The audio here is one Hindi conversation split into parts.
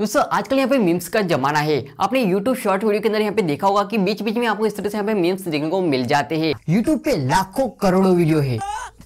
दोस्तों आजकल यहाँ पे मीम्स का जमाना है आपने YouTube शॉर्ट वीडियो के अंदर यहाँ पे देखा होगा कि बीच बीच में आपको इस तरह से यहाँ पे मीम्स देखने को मिल जाते हैं YouTube पे लाखों करोड़ों वीडियो है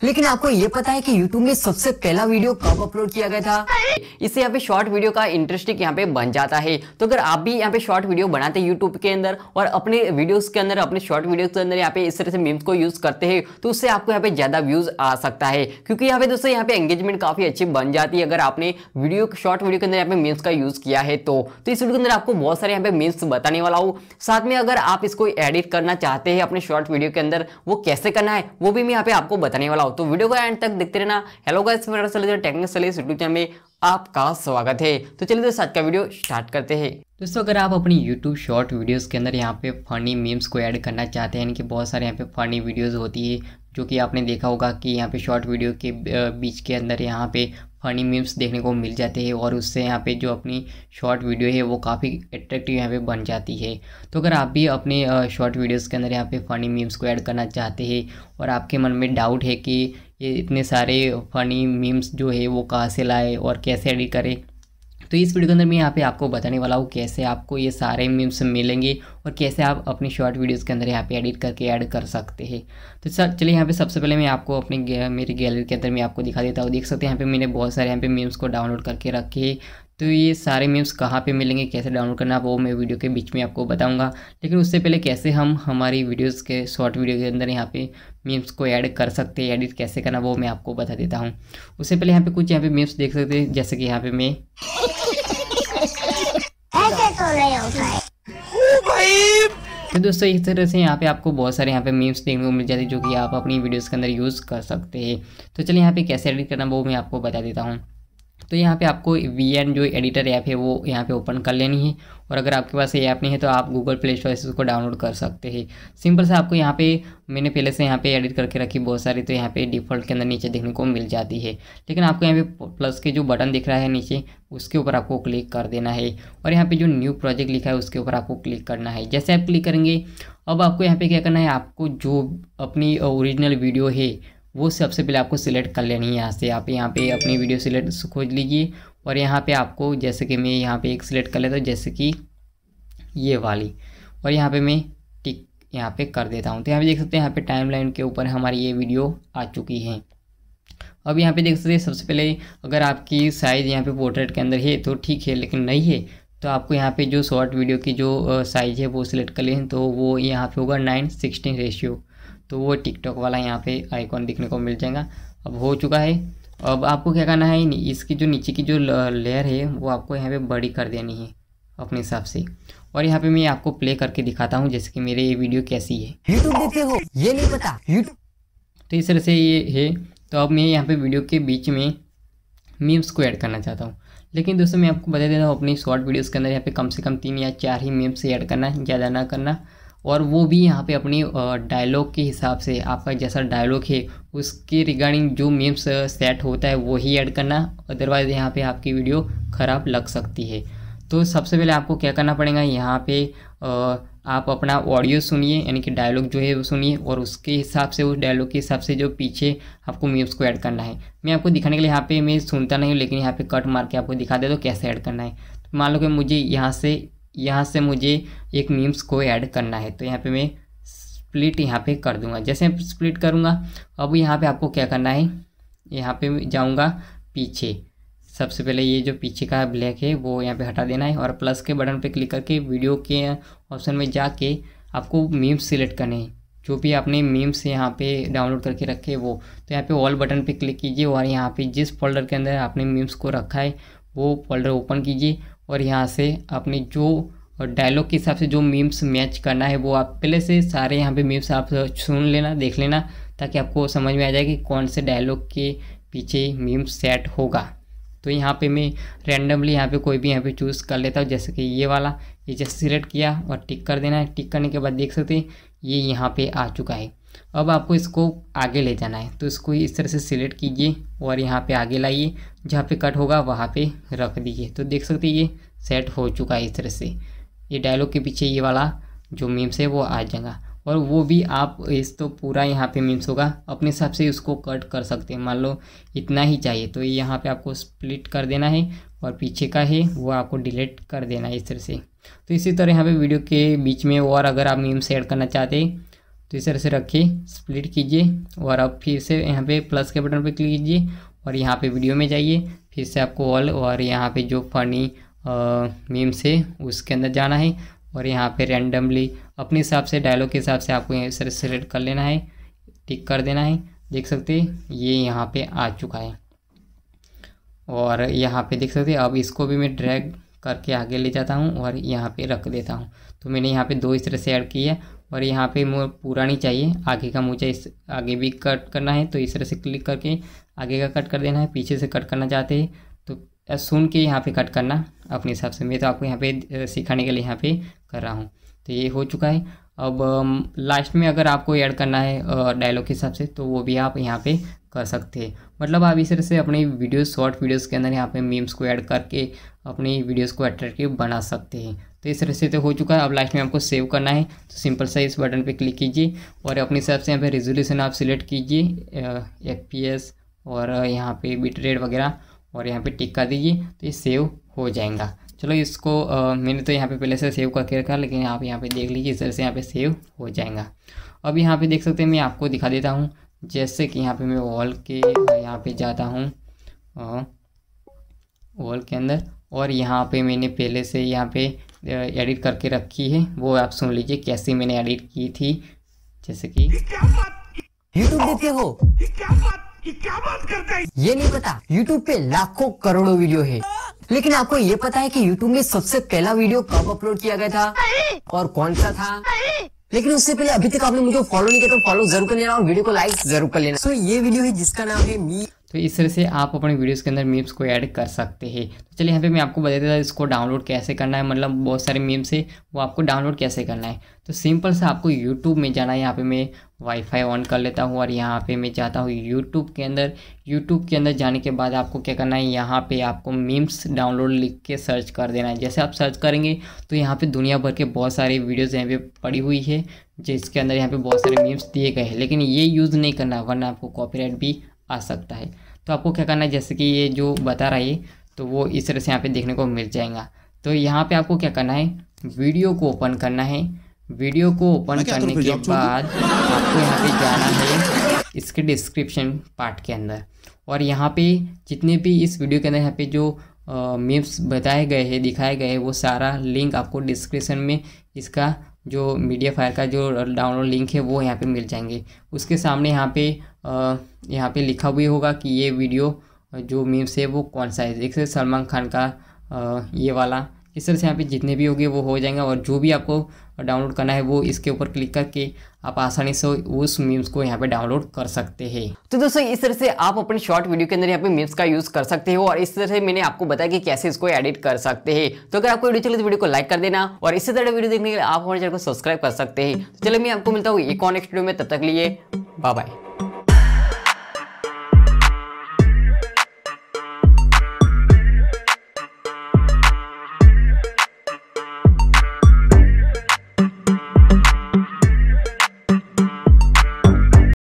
लेकिन आपको ये पता है कि YouTube में सबसे पहला वीडियो कब अपलोड किया गया था इससे यहाँ पे शॉर्ट वीडियो का इंटरेस्टिंग यहाँ पे बन जाता है तो अगर आप भी यहाँ पे शॉर्ट वीडियो बनाते हैं YouTube के अंदर और अपने वीडियोस के अंदर अपने शॉर्ट वीडियो के अंदर यहाँ पे इस तरह से मीम्स को यूज करते हैं तो उससे आपको यहाँ पे ज्यादा व्यूज आ सकता है क्योंकि यहाँ पे दोस्तों यहाँ पे एंगेजमेंट काफी अच्छी बन जाती है अगर आपने वीडियो शॉर्ट वीडियो के अंदर यहाँ पे मीम्स का यूज किया है तो, इस वीडियो के अंदर आपको बहुत सारे यहाँ पे मीम्स बताने वाला हूँ साथ में अगर आप इसको एडिट करना चाहते हैं अपने शॉर्ट वीडियो के अंदर वो कैसे करना है वो भी मैं यहाँ पे आपको बताने वाला हो तो वीडियो को एंड तक देखते रहना हेलो गाइस यूट्यूब चैनल में आपका स्वागत है तो चलिए दोस्तों आज का वीडियो स्टार्ट करते हैं दोस्तों अगर आप अपनी YouTube शॉर्ट वीडियोस के अंदर यहाँ पे फनी मीम्स को ऐड करना चाहते हैं यानी कि बहुत सारे यहाँ पे फनी वीडियोस होती है जो कि आपने देखा होगा कि यहाँ पे शॉर्ट वीडियो के बीच के अंदर यहाँ पे फनी मीम्स देखने को मिल जाते हैं और उससे यहाँ पे जो अपनी शॉर्ट वीडियो है वो काफ़ी अट्रैक्टिव यहाँ पे बन जाती है तो अगर आप भी अपने शॉर्ट वीडियोस के अंदर यहाँ पे फनी मीम्स को ऐड करना चाहते हैं और आपके मन में डाउट है कि ये इतने सारे फनी मीम्स जो है वो कहाँ से लाए और कैसे एडिट करें तो इस वीडियो के अंदर मैं यहाँ पे आपको बताने वाला हूँ कैसे आपको ये सारे मीम्स मिलेंगे और कैसे आप अपनी शॉर्ट वीडियोज़ के अंदर यहाँ पे एडिट करके ऐड कर सकते हैं तो सर चलिए यहाँ पे सबसे पहले मैं आपको अपनी मेरी गैलरी के अंदर मैं आपको दिखा देता हूँ देख सकते हैं यहाँ पर मैंने बहुत सारे यहाँ पे मीम्स को डाउनलोड करके रखे तो ये सारे मीम्स कहाँ पे मिलेंगे कैसे डाउनलोड करना वो मैं वीडियो के बीच में आपको बताऊंगा लेकिन उससे पहले कैसे हम हमारी वीडियोस के शॉर्ट वीडियो के अंदर यहाँ पे मीम्स को ऐड कर सकते हैं एडिट कैसे करना वो मैं आपको बता देता हूँ उससे पहले यहाँ पे कुछ यहाँ पे मीम्स देख सकते हैं जैसे कि यहाँ पे मैं तो दोस्तों इस तरह से यहाँ पे आपको बहुत सारे यहाँ पे मीम्स देखने को मिल जाते हैं जो कि आप अपनी वीडियोस के अंदर यूज़ कर सकते हैं तो चलिए यहाँ पे कैसे एडिट करना वो मैं आपको बता देता हूँ तो यहाँ पे आपको वी एन जो एडिटर ऐप है वो यहाँ पे ओपन कर लेनी है और अगर आपके पास ये ऐप नहीं है तो आप गूगल प्ले स्टोर से उसको डाउनलोड कर सकते हैं सिंपल से आपको यहाँ पे मैंने पहले से यहाँ पे एडिट करके रखी बहुत सारी तो यहाँ पे डिफ़ॉल्ट के अंदर नीचे देखने को मिल जाती है लेकिन आपको यहाँ पे प्लस के जो बटन दिख रहा है नीचे उसके ऊपर आपको क्लिक कर देना है और यहाँ पर जो न्यू प्रोजेक्ट लिखा है उसके ऊपर आपको क्लिक करना है जैसे आप क्लिक करेंगे अब आपको यहाँ पर क्या करना है आपको जो अपनी ओरिजिनल वीडियो है वो सबसे पहले आपको सिलेक्ट कर लेनी है यहाँ से आप यहाँ पे अपनी वीडियो सिलेक्ट खोज लीजिए और यहाँ पे आपको जैसे कि मैं यहाँ पे एक सिलेक्ट कर लेता हूँ जैसे कि ये वाली और यहाँ पे मैं टिक यहाँ पे कर देता हूँ तो यहाँ पे देख सकते हैं यहाँ पे टाइमलाइन के ऊपर हमारी ये वीडियो आ चुकी है अब यहाँ पर देख सकते हैं सबसे पहले अगर आपकी साइज़ यहाँ पर पोर्ट्रेट के अंदर है तो ठीक है लेकिन नहीं है तो आपको यहाँ पर जो शॉर्ट वीडियो की जो साइज़ है वो सिलेक्ट कर लें तो वो यहाँ पर होगा नाइन सिक्सटीन रेशियो तो वो टिकटॉक वाला यहाँ पे आइकॉन दिखने को मिल जाएगा अब हो चुका है अब आपको क्या करना है इसकी जो नीचे की जो लेयर है वो आपको यहाँ पे बड़ी कर देनी है अपने हिसाब से और यहाँ पे मैं आपको प्ले करके दिखाता हूँ जैसे कि मेरे ये वीडियो कैसी है यूट्यूब देखते हो ये नहीं पता तो इस तरह से ये है तो अब मैं यहाँ पे वीडियो के बीच में मीम्स को ऐड करना चाहता हूँ लेकिन दोस्तों मैं आपको बता देता हूँ अपनी शॉर्ट वीडियोस के अंदर यहाँ पे कम से कम तीन या चार ही मीम्स ऐड करना ज़्यादा ना करना और वो भी यहाँ पे अपने डायलॉग के हिसाब से आपका जैसा डायलॉग है उसके रिगार्डिंग जो मीम्स सेट होता है वो ही ऐड करना अदरवाइज़ यहाँ पे आपकी वीडियो ख़राब लग सकती है तो सबसे पहले आपको क्या करना पड़ेगा यहाँ पे आप अपना ऑडियो सुनिए यानी कि डायलॉग जो है वो सुनिए और उसके हिसाब से उस डायलॉग के हिसाब से जो पीछे आपको मीम्स को ऐड करना है मैं आपको दिखाने के लिए यहाँ पर मैं सुनता नहीं हूँ लेकिन यहाँ पर कट मार के आपको दिखा दे तो कैसे ऐड करना है तो मान लो कि मुझे यहाँ से यहाँ से मुझे एक मीम्स को ऐड करना है तो यहाँ पे मैं स्प्लिट यहाँ पे कर दूंगा जैसे स्प्लिट करूँगा अब यहाँ पे आपको क्या करना है यहाँ पे जाऊँगा पीछे सबसे पहले ये जो पीछे का ब्लैक है वो यहाँ पे हटा देना है और प्लस के बटन पे क्लिक करके वीडियो के ऑप्शन में जाके आपको मीम्स सिलेक्ट करने हैं जो भी आपने मीम्स यहाँ पे डाउनलोड करके रखे वो तो यहाँ पे ऑल बटन पे क्लिक कीजिए और यहाँ पे जिस फोल्डर के अंदर आपने मीम्स को रखा है वो फोल्डर ओपन कीजिए और यहाँ से अपने जो और डायलॉग के हिसाब से जो मीम्स मैच करना है वो आप पहले से सारे यहाँ पे मीम्स आप सुन लेना देख लेना ताकि आपको समझ में आ जाए कि कौन से डायलॉग के पीछे मीम्स सेट होगा तो यहाँ पे मैं रैंडमली यहाँ पे कोई भी यहाँ पे चूज़ कर लेता हूँ जैसे कि ये वाला ये जैसे सिलेक्ट किया और टिक कर देना है टिक करने के बाद देख सकते हैं ये यहाँ पे आ चुका है अब आपको इसको आगे ले जाना है तो इसको इस तरह से सिलेक्ट कीजिए और यहाँ पे आगे लाइए जहाँ पे कट होगा वहाँ पे रख दीजिए तो देख सकते ये सेट हो चुका है इस तरह से ये डायलॉग के पीछे ये वाला जो मीम्स है वो आ जाएगा और वो भी आप इस तो पूरा यहाँ पे मीम्स होगा अपने हिसाब से उसको कट कर सकते हैं मान लो इतना ही चाहिए तो ये यहाँ पे आपको स्प्लिट कर देना है और पीछे का है वो आपको डिलीट कर देना है इस तरह से तो इसी तरह यहाँ पे वीडियो के बीच में और अगर आप मीम्स ऐड करना चाहते हैं तो इस तरह से रखिए स्प्लिट कीजिए और अब फिर से यहाँ पे प्लस के बटन पर क्लिक कीजिए और यहाँ पे वीडियो में जाइए फिर से आपको ऑल और यहाँ पे जो फनी मीम से उसके अंदर जाना है और यहाँ पे रैंडमली अपने हिसाब से डायलॉग के हिसाब से आपको इस तरह सेलेक्ट कर लेना है टिक कर देना है देख सकते ये यहाँ पे आ चुका है और यहाँ पे देख सकते अब इसको भी मैं ड्रैग करके आगे ले जाता हूँ और यहाँ पे रख देता हूँ तो मैंने यहाँ पे दो इस तरह से ऐड किया और यहाँ पे मुझे पूरा नहीं चाहिए आगे का मुझे इस आगे भी कट करना है तो इस तरह से क्लिक करके आगे का कट कर देना है पीछे से कट करना चाहते हैं सुन के यहाँ पे कट करना अपने हिसाब से मैं तो आपको यहाँ पे सिखाने के लिए यहाँ पे कर रहा हूँ तो ये हो चुका है अब लास्ट में अगर आपको ऐड करना है डायलॉग के हिसाब से तो वो भी आप यहाँ पे कर सकते हैं मतलब आप इस तरह से अपनी वीडियो शॉर्ट वीडियोस के अंदर यहाँ पे मीम्स को ऐड करके अपनी वीडियोस को अट्रैक्टिव बना सकते हैं तो इस तरह से तो हो चुका है अब लास्ट में आपको सेव करना है तो सिंपल सा इस बटन पर क्लिक कीजिए और अपने हिसाब से यहाँ पर रेजोल्यूशन आप सिलेक्ट कीजिए एफ और यहाँ पर बिट रेड वगैरह और यहाँ पे टिक कर दीजिए तो ये सेव हो जाएगा चलो इसको आ, मैंने तो यहाँ पे पहले से सेव करके रखा लेकिन आप यहाँ पे देख लीजिए इस तरह से यहाँ पे सेव हो जाएगा अब यहाँ पे देख सकते हैं मैं आपको दिखा देता हूँ जैसे कि यहाँ पे मैं वॉल के यहाँ पे जाता हूँ वॉल के अंदर और यहाँ पे मैंने पहले से यहाँ पे एडिट करके रखी है वो आप सुन लीजिए कैसे मैंने एडिट की थी जैसे कि यूट्यूब देखते हो कि क्या बात करते हैं ये नहीं पता YouTube पे लाखों करोड़ों वीडियो है लेकिन आपको ये पता है कि YouTube में सबसे पहला वीडियो कब अपलोड किया गया था और कौन सा था लेकिन उससे पहले अभी तक आपने मुझे फॉलो नहीं किया तो फॉलो जरूर कर लेना और वीडियो को लाइक जरूर कर लेना सो so, ये वीडियो है जिसका नाम है मी तो इस तरह से आप अपने वीडियोस के अंदर मीम्स को ऐड कर सकते हैं तो चलिए यहाँ पे मैं आपको बता देता हूँ इसको डाउनलोड कैसे करना है मतलब बहुत सारे मीम्स है वो आपको डाउनलोड कैसे करना है तो सिंपल से आपको यूट्यूब में जाना है यहाँ पे मैं वाईफाई ऑन कर लेता हूँ और यहाँ पे मैं जाता हूँ यूट्यूब के अंदर यूट्यूब के अंदर जाने के बाद आपको क्या करना है यहाँ पे आपको मीम्स डाउनलोड लिख के सर्च कर देना है जैसे आप सर्च करेंगे तो यहाँ पर दुनिया भर के बहुत सारे वीडियोज़ यहाँ पे पड़ी हुई है जिसके अंदर यहाँ पे बहुत सारे मीम्स दिए गए हैं लेकिन ये यूज़ नहीं करना वरना आपको कॉपीराइट भी आ सकता है तो आपको क्या करना है जैसे कि ये जो बता रहा है तो वो इस तरह से यहाँ पे देखने को मिल जाएगा तो यहाँ पे आपको क्या करना है वीडियो को ओपन करना है वीडियो को ओपन करने के बाद आपको यहाँ पे जाना है इसके डिस्क्रिप्शन पार्ट के अंदर और यहाँ पे जितने भी इस वीडियो के अंदर यहाँ पे जो मीम्स बताए गए हैं दिखाए गए हैं वो सारा लिंक आपको डिस्क्रिप्शन में इसका जो मीडिया फायर का जो डाउनलोड लिंक है वो यहाँ पे मिल जाएंगे उसके सामने यहाँ पे यहाँ पे लिखा भी होगा कि ये वीडियो जो मीम्स है वो कौन सा है एक सलमान खान का ये वाला इस तरह से यहाँ पे जितने भी होंगे वो हो जाएंगे और जो भी आपको डाउनलोड करना है वो इसके ऊपर क्लिक करके आप आसानी से उस मीम्स को यहाँ पे डाउनलोड कर सकते हैं तो दोस्तों इस तरह से आप अपने शॉर्ट वीडियो के अंदर यहाँ पे मीम्स का यूज कर सकते हो और इस तरह से मैंने आपको बताया कि कैसे इसको एडिट कर सकते हैं तो अगर आपको वीडियो चले तो वीडियो को लाइक कर देना और इसी तरह वीडियो देखने के लिए आप हमारे चैनल को सब्सक्राइब कर सकते हैं तो चलिए मैं आपको मिलता हूँ एक और नेक्स्ट वीडियो में तब तक लिए बाय बाय